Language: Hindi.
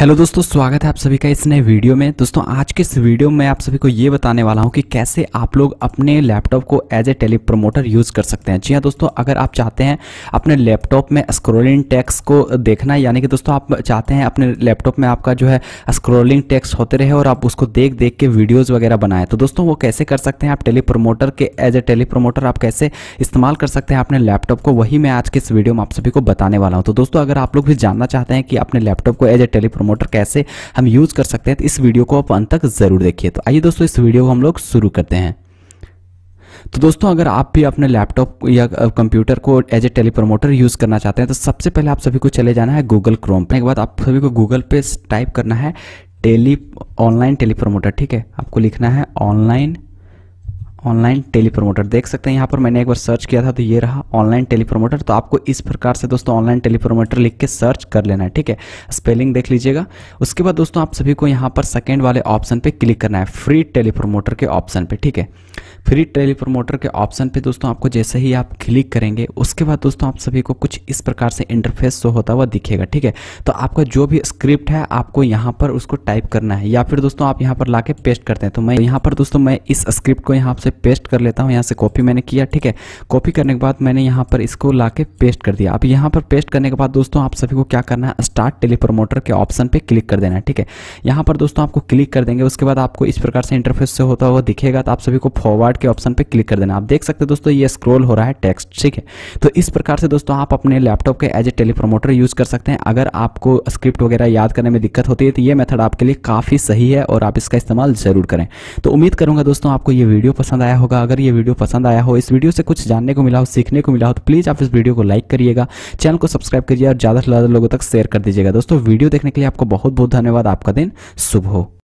हेलो दोस्तों स्वागत है आप सभी का इस नए वीडियो में दोस्तों आज के इस वीडियो में आप सभी को ये बताने वाला हूँ कि कैसे आप लोग अपने लैपटॉप को as a teleprompter use कर सकते हैं जी हाँ दोस्तों अगर आप चाहते हैं अपने लैपटॉप में स्क्रोलिंग टैक्स को देखना यानी कि दोस्तों आप चाहते हैं अपने लैपटॉप में आपका जो है स्क्रोलिंग टैक्स होते रहे और आप उसको देख देख के वीडियोज़ वगैरह बनाएं तो दोस्तों वो कैसे कर सकते हैं आप टेली प्रमोटर के एज ए टेली प्रमोटर आप कैसे इस्तेमाल कर सकते हैं अपने लैपटॉप को वही मैं आज के इस वीडियो में आप सभी को बताने वाला हूँ तो दोस्तों अगर आप लोग भी जानना चाहते हैं कि अपने लैपटॉप को एज ए टेली प्रमोटर कैसे हम यूज़ कर सकते हैं तो इस वीडियो को आप अंत तक ज़रूर देखिए तो आइए दोस्तों इस वीडियो को हम लोग शुरू करते हैं तो दोस्तों अगर आप भी अपने लैपटॉप या कंप्यूटर को as a teleprompter use करना चाहते हैं तो सबसे पहले आप सभी को चले जाना है गूगल क्रोम पर एक बात आप सभी को गूगल पे टाइप करना है टेली ऑनलाइन टेली प्रमोटर ठीक है आपको लिखना है ऑनलाइन ऑनलाइन टेली प्रमोटर देख सकते हैं यहाँ पर मैंने एक बार सर्च किया था तो ये रहा ऑनलाइन टेली प्रमोटर तो आपको इस प्रकार से दोस्तों ऑनलाइन टेली प्रमोटर लिख के सर्च कर लेना है ठीक है स्पेलिंग देख लीजिएगा उसके बाद दोस्तों आप सभी को यहाँ पर सेकेंड वाले ऑप्शन पे क्लिक करना है फ्री टेली प्रोमोटर के ऑप्शन पर ठीक है फ्री टेली प्रोमोटर के ऑप्शन पर दोस्तों आपको जैसे ही आप क्लिक करेंगे उसके बाद दोस्तों आप सभी को कुछ इस प्रकार से इंटरफेस शो होता हुआ दिखेगा ठीक है तो आपका जो भी स्क्रिप्ट है आपको यहाँ पर उसको टाइप करना है या फिर दोस्तों आप यहाँ पर ला पेस्ट करते हैं तो मैं यहाँ पर दोस्तों मैं इस स्क्रिप्ट को यहाँ से पेस्ट कर लेता हूँ यहाँ से कॉपी मैंने किया ठीक है कॉपी करने के बाद मैंने यहाँ पर इसको ला के पेस्ट कर दिया अब यहाँ पर पेस्ट करने के बाद दोस्तों आप सभी को क्या करना है स्टार्ट टेलीप्रोमोटर के ऑप्शन पर क्लिक कर देना है ठीक है यहाँ पर दोस्तों आपको क्लिक कर देंगे उसके बाद आपको इस प्रकार से इंटरफेस से होता हुआ दिखेगा तो आप सभी को फॉरवर्ड के ऑप्शन पर क्लिक कर देना आप देख सकते दोस्तों ये स्क्रोल हो रहा है टेक्स्ट ठीक है तो इस प्रकार से दोस्तों आप अपने लैपटॉप के एज ए टेलीप्रोमोटर यूज़ कर सकते हैं अगर आपको स्क्रिप्ट वगैरह याद करने में दिक्कत होती है तो ये मेथड आपके लिए काफ़ी सही है और आप इसका इस्तेमाल ज़रूर करें तो उम्मीद करूंगा दोस्तों आपको ये वीडियो पसंद पसंद आया होगा अगर ये वीडियो पसंद आया हो इस वीडियो से कुछ जानने को मिला हो सीखने को मिला हो तो प्लीज़ आप इस वीडियो को लाइक करिएगा चैनल को सब्सक्राइब करिए और ज़्यादा से ज़्यादा लोगों तक शेयर कर दीजिएगा दोस्तों वीडियो देखने के लिए आपको बहुत बहुत धन्यवाद आपका दिन शुभ हो